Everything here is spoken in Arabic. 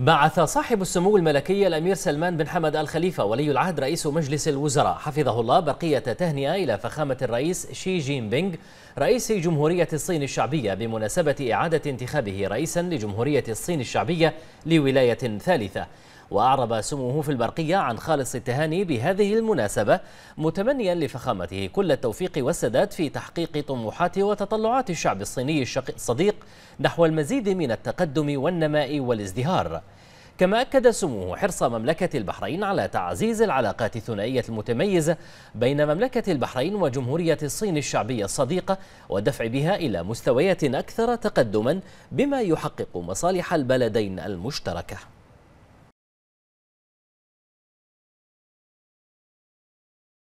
بعث صاحب السمو الملكي الأمير سلمان بن حمد الخليفة ولي العهد رئيس مجلس الوزراء حفظه الله برقية تهنئة إلى فخامة الرئيس شي جين بينغ رئيس جمهورية الصين الشعبية بمناسبة إعادة انتخابه رئيسا لجمهورية الصين الشعبية لولاية ثالثة وأعرب سموه في البرقية عن خالص التهاني بهذه المناسبة متمنيا لفخامته كل التوفيق والسداد في تحقيق طموحات وتطلعات الشعب الصيني الصديق نحو المزيد من التقدم والنماء والازدهار كما أكد سموه حرص مملكة البحرين على تعزيز العلاقات الثنائية المتميزة بين مملكة البحرين وجمهورية الصين الشعبية الصديقة والدفع بها إلى مستويات أكثر تقدما بما يحقق مصالح البلدين المشتركة